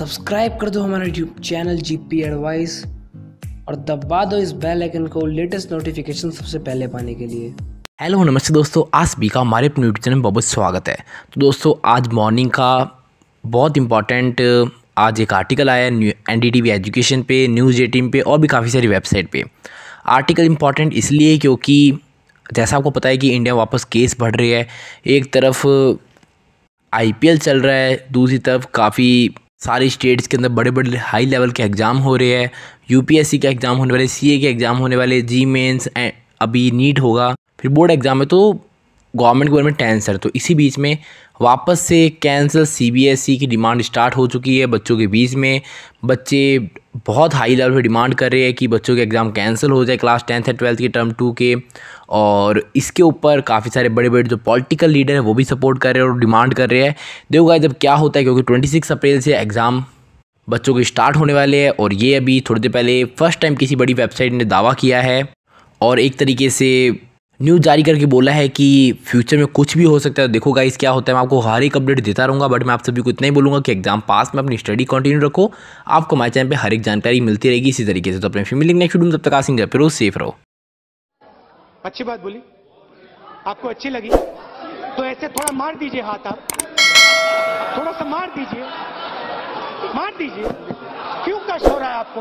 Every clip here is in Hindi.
सब्सक्राइब कर दो हमारा YouTube channel G P advice और दबा दो इस बेल आइकन को लेटेस्ट नोटिफिकेशन सबसे पहले पाने के लिए हेलो नमस्ते दोस्तों आज भी का हमारे अपने यूट्यूब चैनल में बहुत स्वागत है तो दोस्तों आज मॉर्निंग का बहुत इंपॉर्टेंट आज एक आर्टिकल आया N D T V education पे न्यूज़ एटीन पे और भी काफ़ी सारी वेबसाइट पे आर्टिकल इंपॉर्टेंट इसलिए क्योंकि जैसा आपको पता है कि इंडिया वापस केस बढ़ रही है एक तरफ आईपीएल चल रहा है दूसरी तरफ काफ़ी सारे स्टेट्स के अंदर बड़े बड़े हाई लेवल के एग्ज़ाम हो रहे हैं यूपीएससी के एग्ज़ाम होने वाले सीए के एग्ज़ाम होने वाले जी मेन्स अभी नीट होगा फिर बोर्ड तो एग्ज़ाम है तो गवर्नमेंट के बारे में टेंसर तो इसी बीच में वापस से कैंसिल सीबीएसई e की डिमांड स्टार्ट हो चुकी है बच्चों के बीच में बच्चे बहुत हाई लेवल पे डिमांड कर रहे हैं कि बच्चों के एग्ज़ाम कैंसिल हो जाए क्लास टेंथ है ट्वेल्थ के टर्म टू के और इसके ऊपर काफ़ी सारे बड़े बड़े जो पॉलिटिकल लीडर हैं वो भी सपोर्ट कर रहे हैं और डिमांड कर रहे हैं देखो गाइस जब क्या होता है क्योंकि ट्वेंटी सिक्स अप्रैल से एग्ज़ाम बच्चों के स्टार्ट होने वाले हैं और ये अभी थोड़ी देर पहले फर्स्ट टाइम किसी बड़ी वेबसाइट ने दावा किया है और एक तरीके से न्यूज़ जारी करके बोला है कि फ्यूचर में कुछ भी हो सकता है तो देखो गाइस क्या होता है मैं आपको हर एक अपडेट देता रहूँगा बट मैं आप सभी को इतना ही बोलूँगा कि एग्जाम पास में अपनी स्टडी कंटिन्यू रखो आपको हमारे चैनल पे हर एक जानकारी मिलती रहेगी इसी तरीके से तो अपने फैमिली नेक्स्ट वीडियो तब तक आसिंग फिर सेफ रहो अच्छी बात बोली आपको अच्छी लगी तो ऐसे थोड़ा मार दीजिए हाथ आप थोड़ा सा मार दीजिए मार दीजिए क्यों कष्ट हो रहा है आपको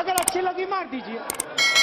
अगर अच्छी लगी मार दीजिए